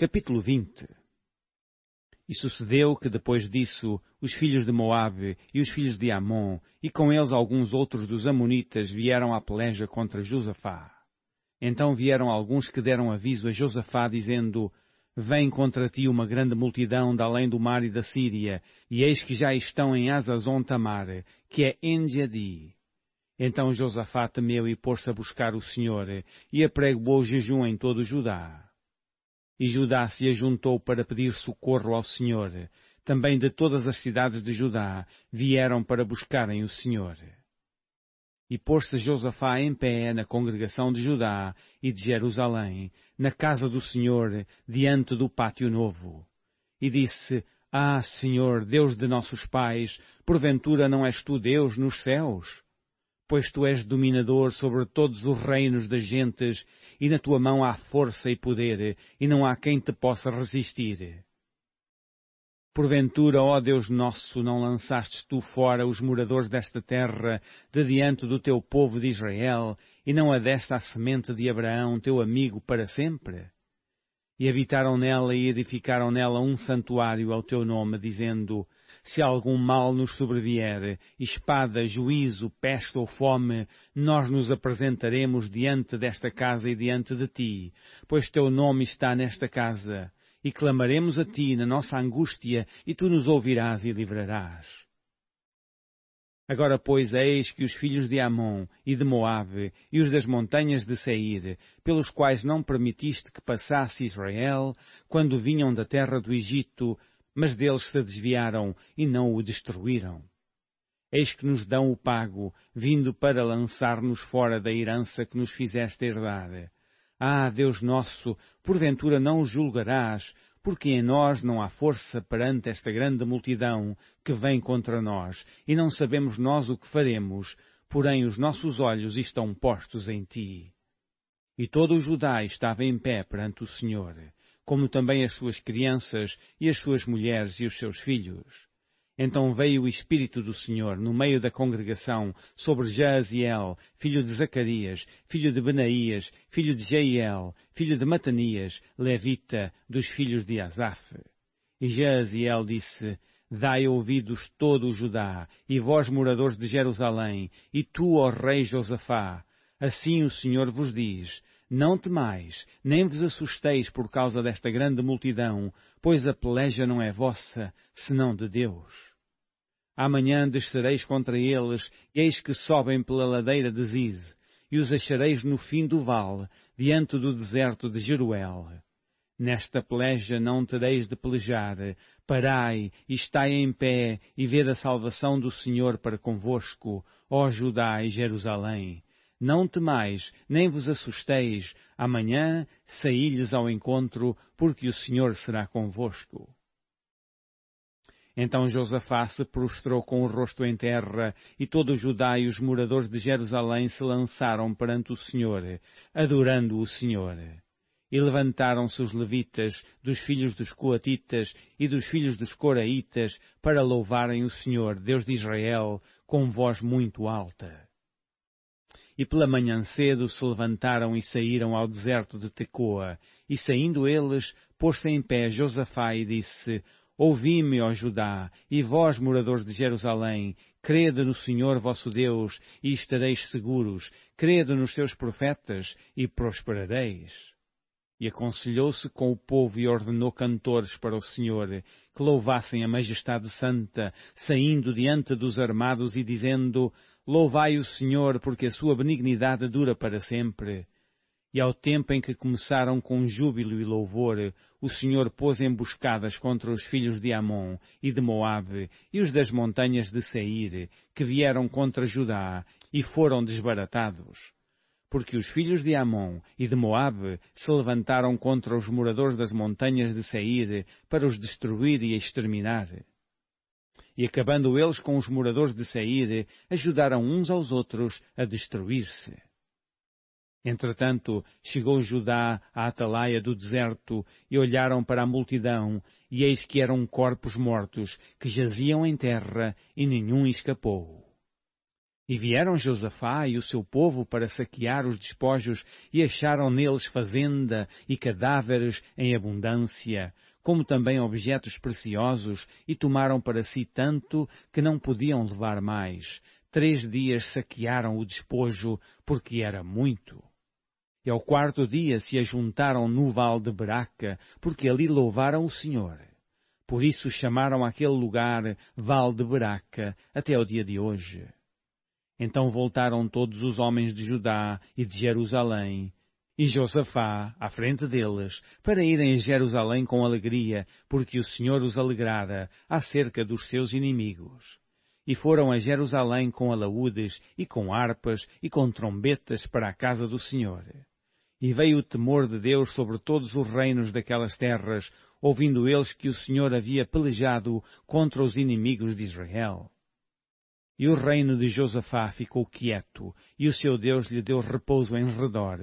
Capítulo 20 E sucedeu que depois disso os filhos de Moabe e os filhos de Amon, e com eles alguns outros dos Amonitas, vieram à peleja contra Josafá. Então vieram alguns que deram aviso a Josafá, dizendo, Vem contra ti uma grande multidão da além do mar e da Síria, e eis que já estão em Asazon Tamar, que é Engedi. Então Josafá temeu e pôs-se a buscar o Senhor, e o jejum em todo o Judá. E Judá se ajuntou para pedir socorro ao Senhor. Também de todas as cidades de Judá vieram para buscarem o Senhor. E pôs-se Josafá em pé na congregação de Judá e de Jerusalém, na casa do Senhor, diante do pátio novo. E disse, Ah, Senhor, Deus de nossos pais, porventura não és tu Deus nos céus? pois tu és dominador sobre todos os reinos das gentes, e na tua mão há força e poder, e não há quem te possa resistir. Porventura, ó Deus nosso, não lançastes tu fora os moradores desta terra de diante do teu povo de Israel, e não a desta a semente de Abraão, teu amigo, para sempre? E habitaram nela e edificaram nela um santuário ao teu nome, dizendo, se algum mal nos sobrevier, espada, juízo, peste ou fome, nós nos apresentaremos diante desta casa e diante de ti, pois teu nome está nesta casa, e clamaremos a ti na nossa angústia, e tu nos ouvirás e livrarás. Agora, pois, eis que os filhos de Amon e de Moabe e os das montanhas de Seir, pelos quais não permitiste que passasse Israel, quando vinham da terra do Egito, mas deles se desviaram e não o destruíram. Eis que nos dão o pago, vindo para lançar-nos fora da herança que nos fizeste herdar. Ah, Deus nosso, porventura não os julgarás, porque em nós não há força perante esta grande multidão que vem contra nós, e não sabemos nós o que faremos, porém os nossos olhos estão postos em ti. E todo o Judá estava em pé perante o Senhor, como também as suas crianças e as suas mulheres e os seus filhos. Então veio o Espírito do Senhor no meio da congregação sobre Jaziel, filho de Zacarias, filho de Benaías, filho de Jeiel, filho de Matanias, levita dos filhos de Asaf. E Jaziel disse, Dai ouvidos todo o Judá, e vós moradores de Jerusalém, e tu, ó rei Josafá, assim o Senhor vos diz, não temais, nem vos assusteis por causa desta grande multidão, pois a peleja não é vossa, senão de Deus. Amanhã descereis contra eles, e eis que sobem pela ladeira de Ziz, e os achareis no fim do vale, diante do deserto de Jeruel. Nesta peleja não tereis de pelejar, parai e estai em pé e vede a salvação do Senhor para convosco, ó Judá e Jerusalém não temais, nem vos assusteis, amanhã saí-lhes ao encontro, porque o Senhor será convosco. Então Josafá se prostrou com o rosto em terra, e todo o Judá e os moradores de Jerusalém se lançaram perante o Senhor, adorando o Senhor. E levantaram-se os levitas, dos filhos dos coatitas e dos filhos dos coraitas, para louvarem o Senhor, Deus de Israel, com voz muito alta. E pela manhã cedo se levantaram e saíram ao deserto de Tecoa. E saindo eles, pôs-se em pé Josafá e disse, Ouvi-me, ó Judá, e vós, moradores de Jerusalém, crede no Senhor vosso Deus, e estareis seguros, crede nos seus profetas, e prosperareis. E aconselhou-se com o povo e ordenou cantores para o Senhor, que louvassem a majestade santa, saindo diante dos armados e dizendo, Louvai o Senhor, porque a sua benignidade dura para sempre. E ao tempo em que começaram com júbilo e louvor, o Senhor pôs emboscadas contra os filhos de Amon e de Moabe e os das montanhas de Seir, que vieram contra Judá e foram desbaratados. Porque os filhos de Amon e de Moabe se levantaram contra os moradores das montanhas de Seir para os destruir e exterminar e acabando eles com os moradores de Seir, ajudaram uns aos outros a destruir-se. Entretanto, chegou Judá à atalaia do deserto e olharam para a multidão, e eis que eram corpos mortos que jaziam em terra e nenhum escapou. E vieram Josafá e o seu povo para saquear os despojos e acharam neles fazenda e cadáveres em abundância, como também objetos preciosos, e tomaram para si tanto que não podiam levar mais. Três dias saquearam o despojo, porque era muito. E ao quarto dia se ajuntaram no vale de Beraca, porque ali louvaram o Senhor. Por isso chamaram aquele lugar Vale de Beraca até o dia de hoje. Então voltaram todos os homens de Judá e de Jerusalém e Josafá à frente deles, para irem a Jerusalém com alegria, porque o Senhor os alegrara acerca dos seus inimigos. E foram a Jerusalém com alaúdes e com harpas e com trombetas para a casa do Senhor. E veio o temor de Deus sobre todos os reinos daquelas terras, ouvindo eles que o Senhor havia pelejado contra os inimigos de Israel. E o reino de Josafá ficou quieto, e o seu Deus lhe deu repouso em redor,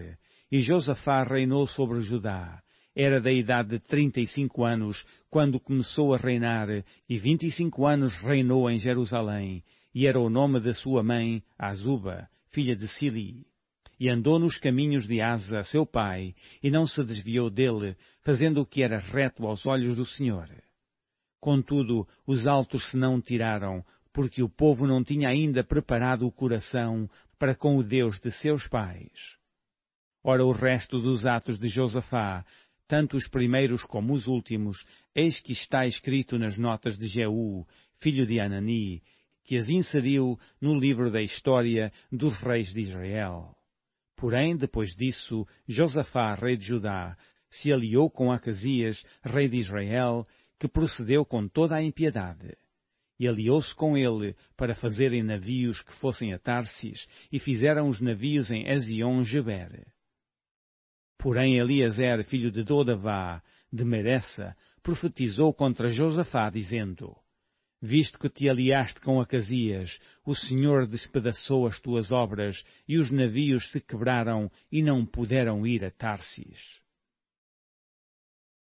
e Josafá reinou sobre Judá. Era da idade de trinta e cinco anos quando começou a reinar e vinte e cinco anos reinou em Jerusalém e era o nome da sua mãe Azuba, filha de Sili. E andou nos caminhos de Asa, seu pai, e não se desviou dele, fazendo o que era reto aos olhos do Senhor. Contudo, os altos se não tiraram, porque o povo não tinha ainda preparado o coração para com o Deus de seus pais. Ora, o resto dos atos de Josafá, tanto os primeiros como os últimos, eis que está escrito nas notas de Jeú, filho de Anani, que as inseriu no livro da história dos reis de Israel. Porém, depois disso, Josafá, rei de Judá, se aliou com Acasias, rei de Israel, que procedeu com toda a impiedade. E aliou-se com ele para fazerem navios que fossem a Tarsis, e fizeram os navios em Ezion-Geber. Porém, Eliezer, filho de Dodavá, de Meressa, profetizou contra Josafá, dizendo, Visto que te aliaste com Acasias, o Senhor despedaçou as tuas obras, e os navios se quebraram e não puderam ir a Tarsis.